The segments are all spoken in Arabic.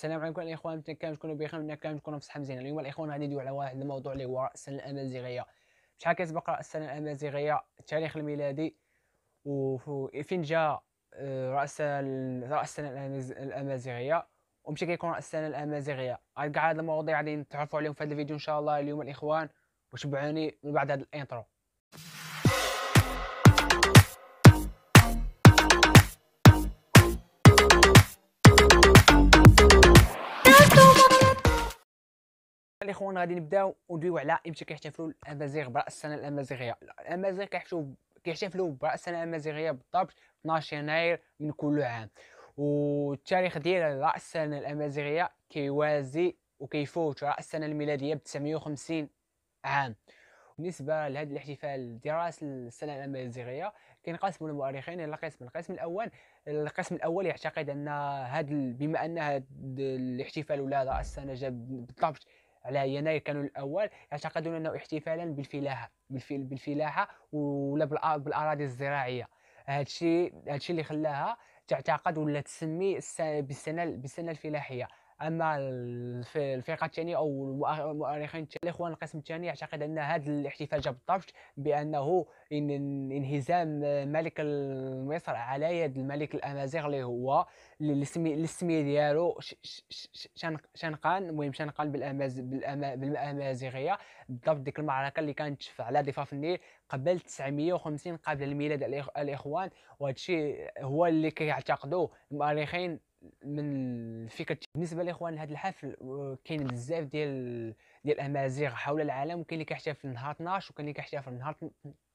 السلام عليكم الاخوان نتمنى تكونوا بخير كامل تكونوا في صحه مزيانه اليوم الاخوان غادي ندويو على واحد الموضوع اللي هو السنه الامازيغيه شحال كتبقى السنه الامازيغيه التاريخ الميلادي وفين جا آه، راس راس السنه الامازيغيه ومشى كيكون راس السنه الامازيغيه كاع هاد المواضيع غادي نتعرفو عليهم في هذا الفيديو ان شاء الله اليوم الاخوان وشبعوني من بعد هذا الانترو الاخوان غادي نبداو ندويو على امتى كيحتفلوا الامازيغ براس السنه الامازيغيه الامازيغ كيحتفلوا كيحتفلوا براس السنه الامازيغيه بالضبط 12 يناير من كل عام والتاريخ ديال راس السنه الامازيغيه كيوازي وكيفوت راس السنه الميلاديه ب 950 عام بالنسبه لهذا الاحتفال دراسه السنه الامازيغيه كينقسموا المؤرخين الى قسم القسم الاول القسم الاول يعتقد ان هذا بما ان هذا الاحتفال ولا راس السنه جاب بالضبط على يناير كانون الاول يعتقدون انه احتفالا بالفلاحه بالفلاحه ولا بالاراضي الزراعيه هذا الشيء هذا الشيء اللي خلاها تعتقد ولا تسمي بالسنه بالسنه الفلاحيه اما الفرقه الثانيه او المؤرخين الاخوان القسم الثاني يعتقد ان هذا الاحتفال جاب بالضبط بانه إن انهزام ملك مصر على يد الملك الامازيغ اللي هو الاسمي ديالو شنقان المهم شنقان بالامازيغيه بالضبط ديك المعركه اللي كانت في على ضفاف النيل قبل 950 قبل الميلاد الاخوان وهذا الشيء هو اللي كيعتقدوا المؤرخين من الفكره بالنسبه لاخوان هذا الحفل آه، كاين بزاف ديال ديال الامازيغ حول العالم وكاين اللي كيحتفل نهار 12 وكاين اللي كيحتفل نهار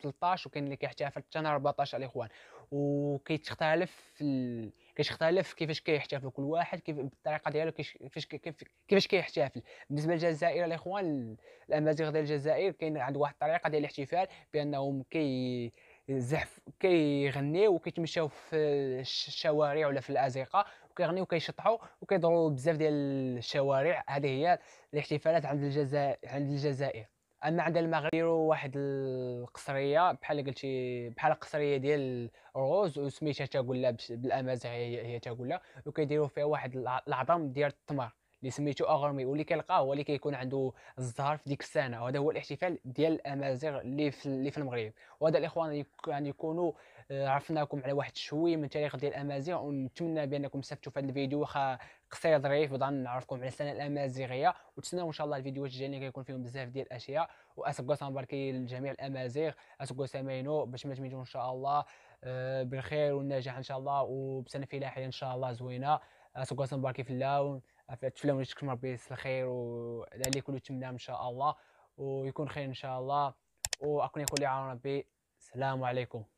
13 وكاين اللي كيحتفل حتى نهار 14 الاخوان وكيتختلف ال... كتختلف كيفاش كيحتفل كل واحد كيف بالطريقه ديالو كيفاش كيفاش كيحتفل بالنسبه للجزائر الاخوان الامازيغ ديال الجزائر كاين عند واحد الطريقه ديال الاحتفال بانهم كي الزحف كيغنيو وكيتمشاو في الشوارع ولا في الازقه وكيغنيو وكيشطحوا وكيضروا بزاف ديال الشوارع هذه هي الاحتفالات عند الجزائر عند الجزائر اما عند المغرب واحد القصريه بحال قلتي بحال القصريه ديال الروز وسميتها تاقولها بالامازيغيه هي تاقولها وكيديروا فيها واحد العظم ديال التمر اللي سميتو اغرمي واللي كيلقاه هو اللي كيكون عنده الزهر في ديك السنه وهذا هو الاحتفال ديال الامازيغ اللي في اللي في المغرب وهذا الاخوان يعني يكونوا آه، عرفناكم على واحد شويه من تاريخ ديال الامازيغ ونتمنى بانكم استفدتوا في هذا الفيديو واخا قصير ظريف بغينا نعرفكم على السنه الامازيغيه وتسناو ان شاء الله الفيديوهات الجايين كيكون فيهم بزاف ديال الاشياء واسبقوا تنباركي لجميع الامازيغ اسكو سامينو باش ما تميتوا ان شاء الله آه، بالخير والنجاح ان شاء الله وبسنه فلاحيه ان شاء الله زوينه اسبقوا تنباركي في الله عفات فلان ونجدكم ربي يسهل الخير وعلى كل تمنى ان شاء الله ويكون خير ان شاء الله واكون يكون لي عون ربي السلام عليكم